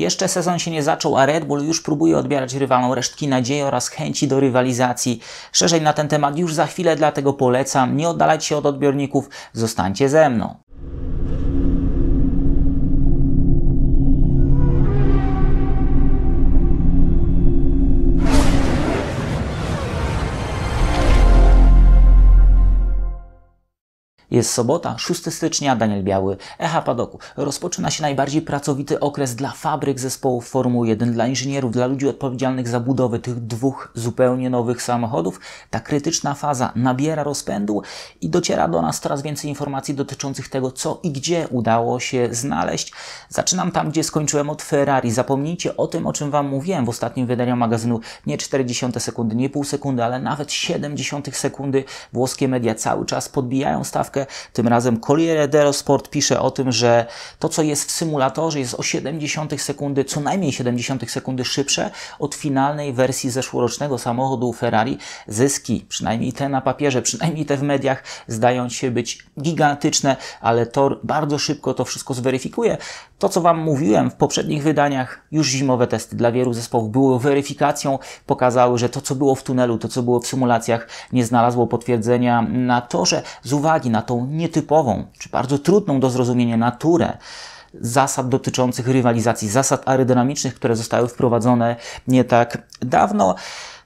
Jeszcze sezon się nie zaczął, a Red Bull już próbuje odbierać rywalom resztki nadziei oraz chęci do rywalizacji. Szerzej na ten temat już za chwilę, dlatego polecam, nie oddalać się od odbiorników, zostańcie ze mną. Jest sobota, 6 stycznia, Daniel Biały, Echa Padoku. Rozpoczyna się najbardziej pracowity okres dla fabryk zespołów Formuły 1, dla inżynierów, dla ludzi odpowiedzialnych za budowę tych dwóch zupełnie nowych samochodów. Ta krytyczna faza nabiera rozpędu i dociera do nas coraz więcej informacji dotyczących tego, co i gdzie udało się znaleźć. Zaczynam tam, gdzie skończyłem od Ferrari. Zapomnijcie o tym, o czym Wam mówiłem w ostatnim wydaniu magazynu. Nie 40 sekundy, nie pół sekundy, ale nawet 70 sekundy. Włoskie media cały czas podbijają stawkę tym razem Corriere dello Sport pisze o tym, że to, co jest w symulatorze, jest o 70 sekundy, co najmniej 70 sekundy szybsze od finalnej wersji zeszłorocznego samochodu Ferrari. Zyski, przynajmniej te na papierze, przynajmniej te w mediach, zdają się być gigantyczne, ale Tor bardzo szybko to wszystko zweryfikuje. To, co Wam mówiłem w poprzednich wydaniach, już zimowe testy dla wielu zespołów były weryfikacją, pokazały, że to, co było w tunelu, to, co było w symulacjach, nie znalazło potwierdzenia na torze. Z uwagi na tą nietypową, czy bardzo trudną do zrozumienia naturę zasad dotyczących rywalizacji, zasad aerodynamicznych, które zostały wprowadzone nie tak dawno.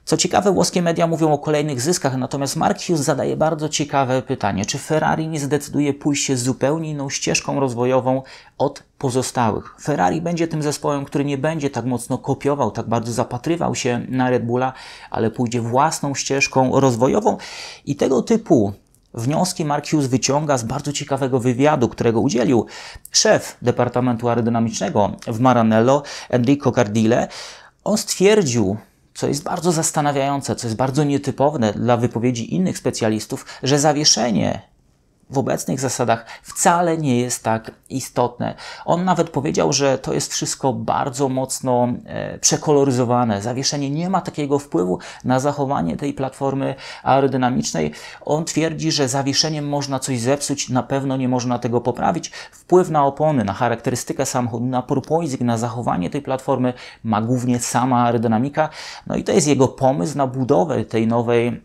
Co ciekawe, włoskie media mówią o kolejnych zyskach, natomiast Mark Hughes zadaje bardzo ciekawe pytanie, czy Ferrari nie zdecyduje pójść zupełnie inną ścieżką rozwojową od pozostałych. Ferrari będzie tym zespołem, który nie będzie tak mocno kopiował, tak bardzo zapatrywał się na Red Bulla, ale pójdzie własną ścieżką rozwojową i tego typu Wnioski Mark Hughes wyciąga z bardzo ciekawego wywiadu, którego udzielił szef Departamentu Aerodynamicznego w Maranello, Enrico Cardile. On stwierdził, co jest bardzo zastanawiające, co jest bardzo nietypowne dla wypowiedzi innych specjalistów, że zawieszenie w obecnych zasadach wcale nie jest tak istotne. On nawet powiedział, że to jest wszystko bardzo mocno e, przekoloryzowane. Zawieszenie nie ma takiego wpływu na zachowanie tej platformy aerodynamicznej. On twierdzi, że zawieszeniem można coś zepsuć, na pewno nie można tego poprawić. Wpływ na opony, na charakterystykę samochodu, na porpoising, na zachowanie tej platformy ma głównie sama aerodynamika. No i to jest jego pomysł na budowę tej nowej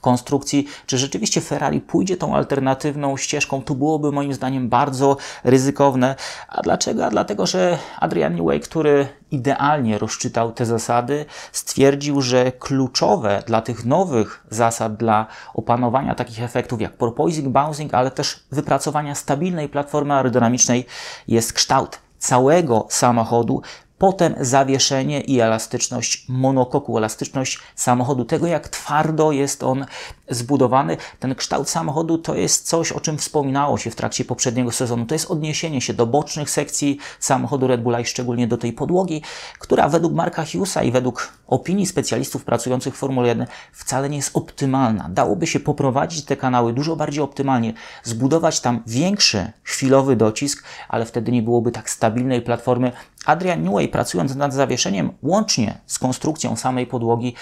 konstrukcji, czy rzeczywiście Ferrari pójdzie tą alternatywną ścieżką, to byłoby moim zdaniem bardzo ryzykowne. A dlaczego? A dlatego, że Adrian Newey, który idealnie rozczytał te zasady, stwierdził, że kluczowe dla tych nowych zasad, dla opanowania takich efektów jak porpoising, bouncing, ale też wypracowania stabilnej platformy aerodynamicznej jest kształt całego samochodu, Potem zawieszenie i elastyczność monokoku, elastyczność samochodu, tego jak twardo jest on zbudowany. Ten kształt samochodu to jest coś, o czym wspominało się w trakcie poprzedniego sezonu. To jest odniesienie się do bocznych sekcji samochodu Red Bulla i szczególnie do tej podłogi, która według Marka Hughesa i według opinii specjalistów pracujących w Formule 1 wcale nie jest optymalna. Dałoby się poprowadzić te kanały dużo bardziej optymalnie, zbudować tam większy chwilowy docisk, ale wtedy nie byłoby tak stabilnej platformy. Adrian Newey pracując nad zawieszeniem łącznie z konstrukcją samej podłogi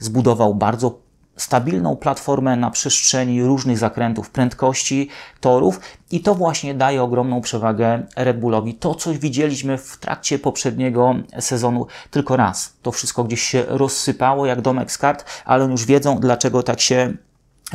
zbudował bardzo stabilną platformę na przestrzeni różnych zakrętów prędkości, torów i to właśnie daje ogromną przewagę Red Bullowi. To, co widzieliśmy w trakcie poprzedniego sezonu tylko raz. To wszystko gdzieś się rozsypało jak domek z kart, ale już wiedzą, dlaczego tak się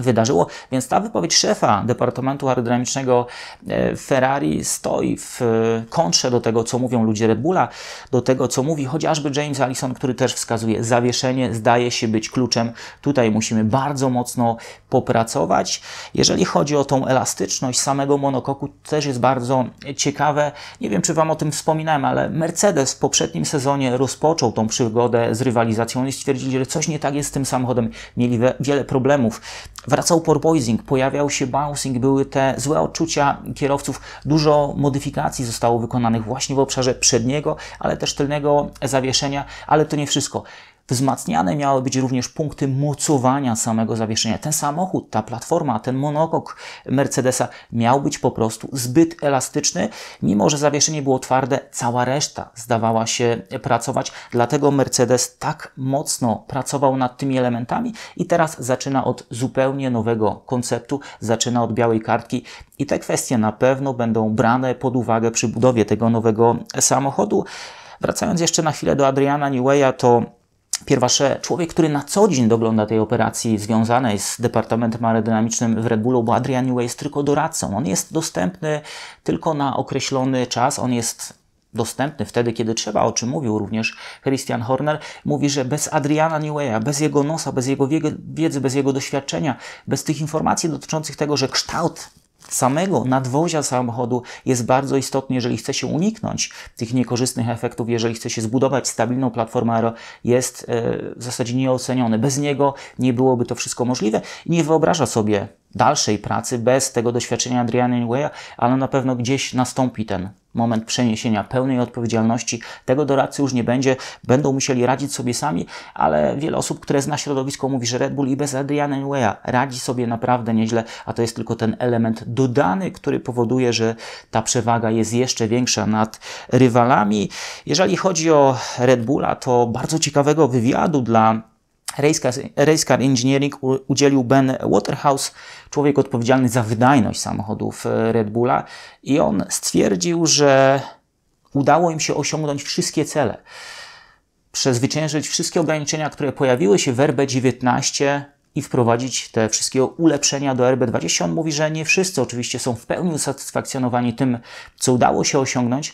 wydarzyło. Więc ta wypowiedź szefa Departamentu Aerodynamicznego e, Ferrari stoi w e, kontrze do tego, co mówią ludzie Red Bulla, do tego, co mówi chociażby James Allison, który też wskazuje, zawieszenie zdaje się być kluczem. Tutaj musimy bardzo mocno popracować. Jeżeli chodzi o tą elastyczność samego monokoku, też jest bardzo ciekawe. Nie wiem, czy Wam o tym wspominałem, ale Mercedes w poprzednim sezonie rozpoczął tą przygodę z rywalizacją i stwierdzili, że coś nie tak jest z tym samochodem. Mieli wiele problemów Wracał porpoising, pojawiał się bouncing, były te złe odczucia kierowców. Dużo modyfikacji zostało wykonanych właśnie w obszarze przedniego, ale też tylnego zawieszenia, ale to nie wszystko. Wzmacniane miały być również punkty mocowania samego zawieszenia. Ten samochód, ta platforma, ten monokok Mercedesa miał być po prostu zbyt elastyczny, mimo że zawieszenie było twarde, cała reszta zdawała się pracować, dlatego Mercedes tak mocno pracował nad tymi elementami i teraz zaczyna od zupełnie nowego konceptu, zaczyna od białej kartki i te kwestie na pewno będą brane pod uwagę przy budowie tego nowego samochodu. Wracając jeszcze na chwilę do Adriana Newey'a, to Pierwsze, człowiek, który na co dzień dogląda tej operacji związanej z Departamentem Aerodynamicznym w Red Bullu, bo Adrian Newey jest tylko doradcą. On jest dostępny tylko na określony czas, on jest dostępny wtedy, kiedy trzeba, o czym mówił również Christian Horner, mówi, że bez Adriana Neweya, bez jego nosa, bez jego wiedzy, bez jego doświadczenia, bez tych informacji dotyczących tego, że kształt samego nadwozia samochodu jest bardzo istotny, jeżeli chce się uniknąć tych niekorzystnych efektów, jeżeli chce się zbudować stabilną platformę aero, jest e, w zasadzie nieoceniony. Bez niego nie byłoby to wszystko możliwe i nie wyobraża sobie dalszej pracy bez tego doświadczenia Adriana Newaya, ale na pewno gdzieś nastąpi ten moment przeniesienia pełnej odpowiedzialności. Tego doradcy już nie będzie, będą musieli radzić sobie sami, ale wiele osób, które zna środowisko, mówi, że Red Bull i bez Adriana Newaya radzi sobie naprawdę nieźle, a to jest tylko ten element dodany, który powoduje, że ta przewaga jest jeszcze większa nad rywalami. Jeżeli chodzi o Red Bulla, to bardzo ciekawego wywiadu dla Racecar, Engineering udzielił Ben Waterhouse, człowiek odpowiedzialny za wydajność samochodów e, Red Bulla, i on stwierdził, że udało im się osiągnąć wszystkie cele, przezwyciężyć wszystkie ograniczenia, które pojawiły się w RB19 i wprowadzić te wszystkie ulepszenia do RB20. On mówi, że nie wszyscy oczywiście są w pełni usatysfakcjonowani tym, co udało się osiągnąć,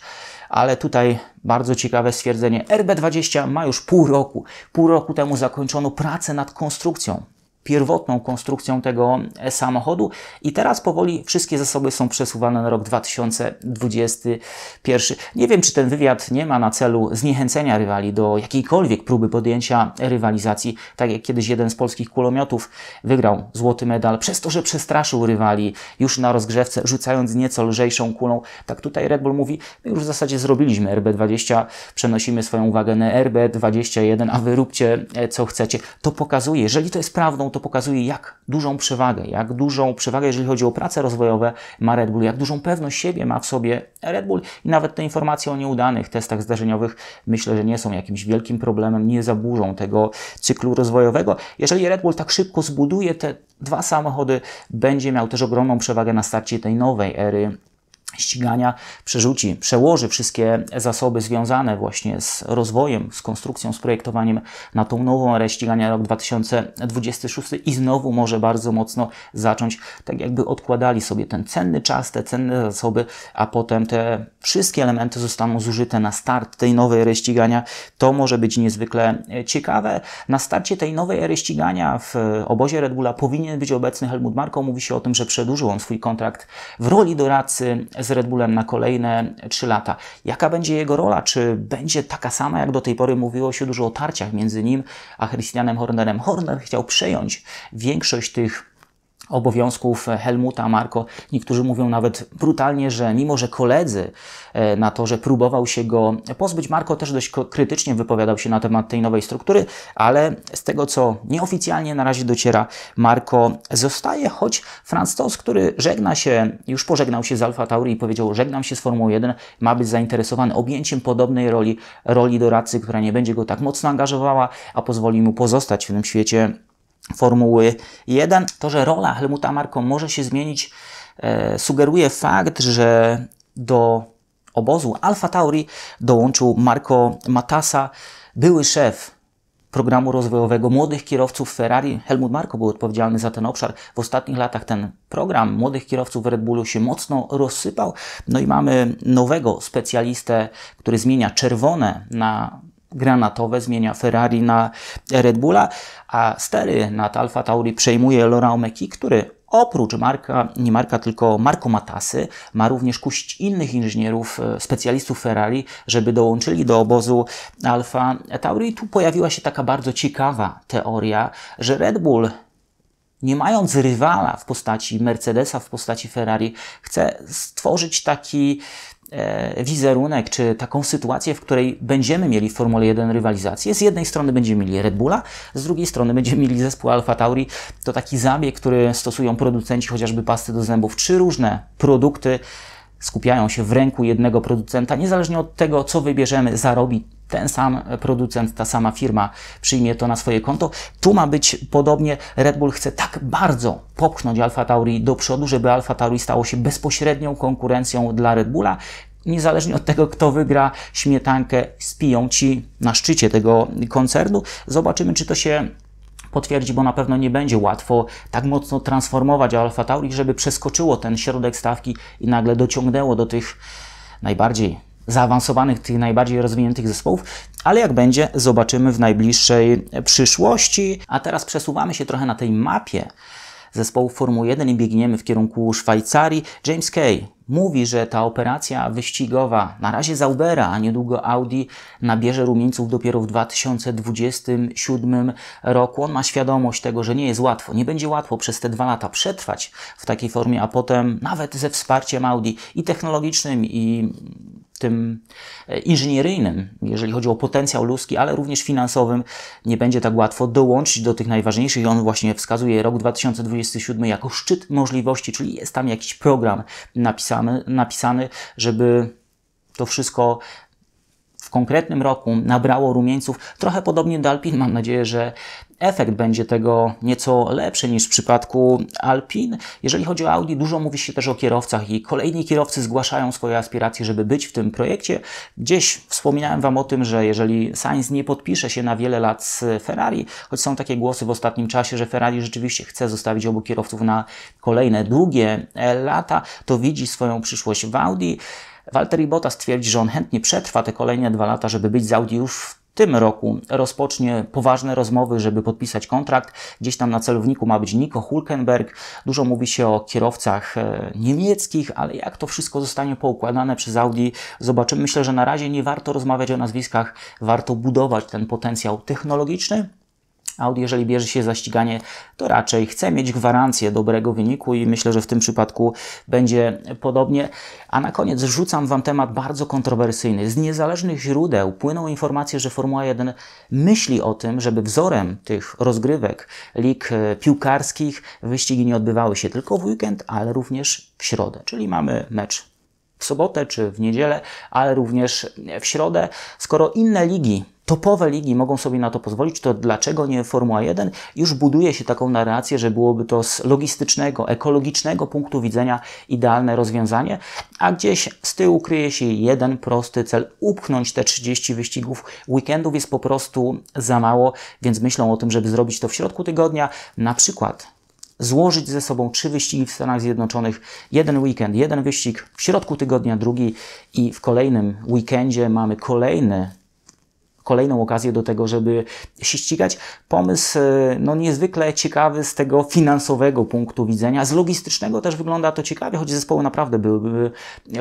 ale tutaj bardzo ciekawe stwierdzenie. RB20 ma już pół roku. Pół roku temu zakończono pracę nad konstrukcją pierwotną konstrukcją tego e, samochodu i teraz powoli wszystkie zasoby są przesuwane na rok 2021. Nie wiem, czy ten wywiad nie ma na celu zniechęcenia rywali do jakiejkolwiek próby podjęcia rywalizacji, tak jak kiedyś jeden z polskich kulomiotów wygrał złoty medal przez to, że przestraszył rywali już na rozgrzewce, rzucając nieco lżejszą kulą. Tak tutaj Red Bull mówi, my już w zasadzie zrobiliśmy RB20, przenosimy swoją uwagę na RB21, a wy róbcie e, co chcecie. To pokazuje, jeżeli to jest prawdą, to to pokazuje, jak dużą przewagę, jak dużą przewagę, jeżeli chodzi o prace rozwojowe, ma Red Bull, jak dużą pewność siebie ma w sobie Red Bull. I nawet te informacje o nieudanych testach zdarzeniowych myślę, że nie są jakimś wielkim problemem, nie zaburzą tego cyklu rozwojowego. Jeżeli Red Bull tak szybko zbuduje te dwa samochody, będzie miał też ogromną przewagę na starcie tej nowej ery ścigania przerzuci, przełoży wszystkie zasoby związane właśnie z rozwojem, z konstrukcją, z projektowaniem na tą nową erę ścigania rok 2026 i znowu może bardzo mocno zacząć, tak jakby odkładali sobie ten cenny czas, te cenne zasoby, a potem te wszystkie elementy zostaną zużyte na start tej nowej ery ścigania. To może być niezwykle ciekawe. Na starcie tej nowej ery ścigania w obozie Red Bulla powinien być obecny Helmut Marko. Mówi się o tym, że przedłużył on swój kontrakt w roli doradcy z z Red Bullem na kolejne 3 lata. Jaka będzie jego rola? Czy będzie taka sama, jak do tej pory mówiło się dużo o tarciach między nim a Christianem Hornerem? Horner chciał przejąć większość tych obowiązków Helmuta Marko. Niektórzy mówią nawet brutalnie, że mimo, że koledzy e, na to, że próbował się go pozbyć, Marko też dość krytycznie wypowiadał się na temat tej nowej struktury, ale z tego, co nieoficjalnie na razie dociera, Marko zostaje, choć Franz Tos, który żegna się, już pożegnał się z Alfa Tauri i powiedział, żegnam się z Formułą 1, ma być zainteresowany objęciem podobnej roli, roli doradcy, która nie będzie go tak mocno angażowała, a pozwoli mu pozostać w tym świecie Formuły 1. To, że rola Helmuta Marko może się zmienić, e, sugeruje fakt, że do obozu Alfa Tauri dołączył Marco Matasa, były szef programu rozwojowego młodych kierowców Ferrari. Helmut Marko był odpowiedzialny za ten obszar. W ostatnich latach ten program młodych kierowców w Red Bullu się mocno rozsypał. No i mamy nowego specjalistę, który zmienia czerwone na granatowe zmienia Ferrari na Red Bulla, a stery nad Alfa Tauri przejmuje Laurent Meki, który oprócz Marka, nie Marka, tylko Marco Matasy, ma również kusić innych inżynierów, e, specjalistów Ferrari, żeby dołączyli do obozu Alfa Tauri. tu pojawiła się taka bardzo ciekawa teoria, że Red Bull nie mając rywala w postaci Mercedesa, w postaci Ferrari, chce stworzyć taki E, wizerunek, czy taką sytuację, w której będziemy mieli w Formule 1 rywalizację. Z jednej strony będziemy mieli Red Bulla, z drugiej strony będziemy mieli zespół Alfa Tauri. To taki zabieg, który stosują producenci chociażby pasty do zębów. Trzy różne produkty skupiają się w ręku jednego producenta, niezależnie od tego, co wybierzemy, zarobi ten sam producent, ta sama firma przyjmie to na swoje konto. Tu ma być podobnie, Red Bull chce tak bardzo popchnąć Alfa Tauri do przodu, żeby Alfa Tauri stało się bezpośrednią konkurencją dla Red Bulla. Niezależnie od tego, kto wygra śmietankę, spiją ci na szczycie tego koncernu. Zobaczymy, czy to się potwierdzi, bo na pewno nie będzie łatwo tak mocno transformować Alfa Tauri, żeby przeskoczyło ten środek stawki i nagle dociągnęło do tych najbardziej zaawansowanych, tych najbardziej rozwiniętych zespołów, ale jak będzie, zobaczymy w najbliższej przyszłości. A teraz przesuwamy się trochę na tej mapie zespołu Formuły 1 i biegniemy w kierunku Szwajcarii. James Kay mówi, że ta operacja wyścigowa na razie Zaubera, a niedługo Audi nabierze rumieńców dopiero w 2027 roku. On ma świadomość tego, że nie jest łatwo, nie będzie łatwo przez te dwa lata przetrwać w takiej formie, a potem nawet ze wsparciem Audi i technologicznym, i tym e, inżynieryjnym, jeżeli chodzi o potencjał ludzki, ale również finansowym, nie będzie tak łatwo dołączyć do tych najważniejszych. I on właśnie wskazuje rok 2027 jako szczyt możliwości, czyli jest tam jakiś program napisany, napisany żeby to wszystko w konkretnym roku nabrało rumieńców, trochę podobnie do Alpin. Mam nadzieję, że efekt będzie tego nieco lepszy niż w przypadku Alpin. Jeżeli chodzi o Audi, dużo mówi się też o kierowcach i kolejni kierowcy zgłaszają swoje aspiracje, żeby być w tym projekcie. Gdzieś wspominałem Wam o tym, że jeżeli Sainz nie podpisze się na wiele lat z Ferrari, choć są takie głosy w ostatnim czasie, że Ferrari rzeczywiście chce zostawić obu kierowców na kolejne długie lata, to widzi swoją przyszłość w Audi. Walter Ibota stwierdzi, że on chętnie przetrwa te kolejne dwa lata, żeby być z Audi już w tym roku rozpocznie poważne rozmowy, żeby podpisać kontrakt. Gdzieś tam na celowniku ma być Nico Hulkenberg. Dużo mówi się o kierowcach e, niemieckich, ale jak to wszystko zostanie poukładane przez Audi, zobaczymy. Myślę, że na razie nie warto rozmawiać o nazwiskach, warto budować ten potencjał technologiczny Audi, jeżeli bierze się za ściganie, to raczej chce mieć gwarancję dobrego wyniku i myślę, że w tym przypadku będzie podobnie. A na koniec rzucam Wam temat bardzo kontrowersyjny. Z niezależnych źródeł płyną informacje, że Formuła 1 myśli o tym, żeby wzorem tych rozgrywek lig e, piłkarskich wyścigi nie odbywały się tylko w weekend, ale również w środę. Czyli mamy mecz w sobotę czy w niedzielę, ale również w środę. Skoro inne ligi topowe ligi mogą sobie na to pozwolić, to dlaczego nie Formuła 1? Już buduje się taką narrację, że byłoby to z logistycznego, ekologicznego punktu widzenia idealne rozwiązanie, a gdzieś z tyłu kryje się jeden prosty cel upchnąć te 30 wyścigów. Weekendów jest po prostu za mało, więc myślą o tym, żeby zrobić to w środku tygodnia, na przykład złożyć ze sobą trzy wyścigi w Stanach Zjednoczonych, jeden weekend, jeden wyścig w środku tygodnia, drugi i w kolejnym weekendzie mamy kolejny kolejną okazję do tego, żeby się ścigać. Pomysł e, no, niezwykle ciekawy z tego finansowego punktu widzenia. Z logistycznego też wygląda to ciekawie, choć zespoły naprawdę byłyby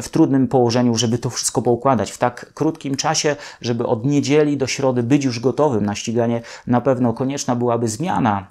w trudnym położeniu, żeby to wszystko poukładać w tak krótkim czasie, żeby od niedzieli do środy być już gotowym na ściganie. Na pewno konieczna byłaby zmiana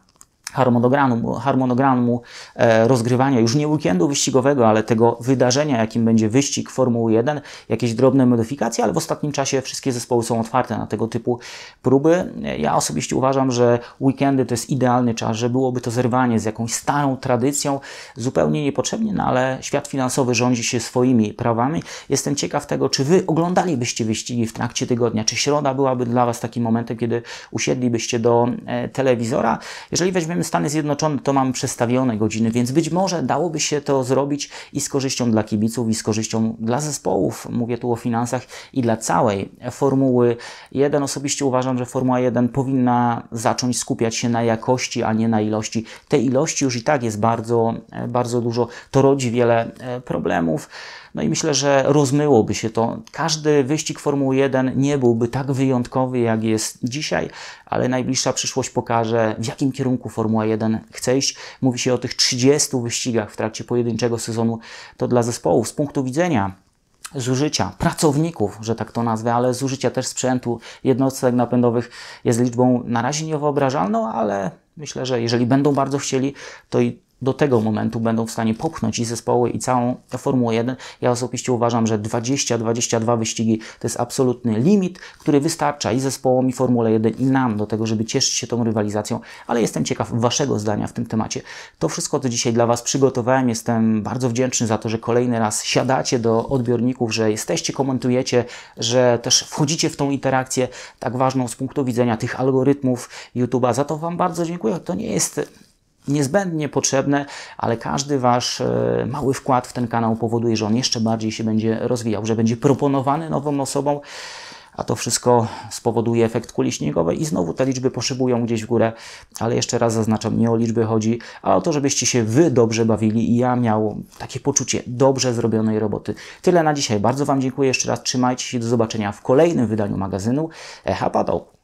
harmonogramu, harmonogramu e, rozgrywania już nie weekendu wyścigowego, ale tego wydarzenia, jakim będzie wyścig Formuły 1, jakieś drobne modyfikacje, ale w ostatnim czasie wszystkie zespoły są otwarte na tego typu próby. Ja osobiście uważam, że weekendy to jest idealny czas, że byłoby to zerwanie z jakąś starą tradycją, zupełnie niepotrzebnie, no ale świat finansowy rządzi się swoimi prawami. Jestem ciekaw tego, czy Wy oglądalibyście wyścigi w trakcie tygodnia, czy środa byłaby dla Was takim momentem, kiedy usiedlibyście do e, telewizora. Jeżeli weźmiemy Stany Zjednoczone to mamy przestawione godziny, więc być może dałoby się to zrobić i z korzyścią dla kibiców, i z korzyścią dla zespołów. Mówię tu o finansach i dla całej Formuły 1. Osobiście uważam, że Formuła 1 powinna zacząć skupiać się na jakości, a nie na ilości. Te ilości już i tak jest bardzo, e, bardzo dużo. To rodzi wiele e, problemów. No i myślę, że rozmyłoby się to. Każdy wyścig Formuły 1 nie byłby tak wyjątkowy, jak jest dzisiaj, ale najbliższa przyszłość pokaże, w jakim kierunku Formuła Formuła 1 chce iść. Mówi się o tych 30 wyścigach w trakcie pojedynczego sezonu. To dla zespołu z punktu widzenia zużycia pracowników, że tak to nazwę, ale zużycia też sprzętu jednostek napędowych jest liczbą na razie niewyobrażalną, ale myślę, że jeżeli będą bardzo chcieli, to i do tego momentu będą w stanie popchnąć i zespoły, i całą Formułę 1. Ja osobiście uważam, że 20-22 wyścigi to jest absolutny limit, który wystarcza i zespołom, i Formule 1, i nam do tego, żeby cieszyć się tą rywalizacją, ale jestem ciekaw Waszego zdania w tym temacie. To wszystko, co dzisiaj dla Was przygotowałem. Jestem bardzo wdzięczny za to, że kolejny raz siadacie do odbiorników, że jesteście, komentujecie, że też wchodzicie w tą interakcję tak ważną z punktu widzenia tych algorytmów YouTube'a. Za to Wam bardzo dziękuję. To nie jest niezbędnie potrzebne, ale każdy Wasz e, mały wkład w ten kanał powoduje, że on jeszcze bardziej się będzie rozwijał, że będzie proponowany nową osobą, a to wszystko spowoduje efekt kuli śniegowej i znowu te liczby poszybują gdzieś w górę, ale jeszcze raz zaznaczam, nie o liczby chodzi, ale o to, żebyście się Wy dobrze bawili i ja miał takie poczucie dobrze zrobionej roboty. Tyle na dzisiaj. Bardzo Wam dziękuję jeszcze raz. Trzymajcie się. Do zobaczenia w kolejnym wydaniu magazynu Echa Padał.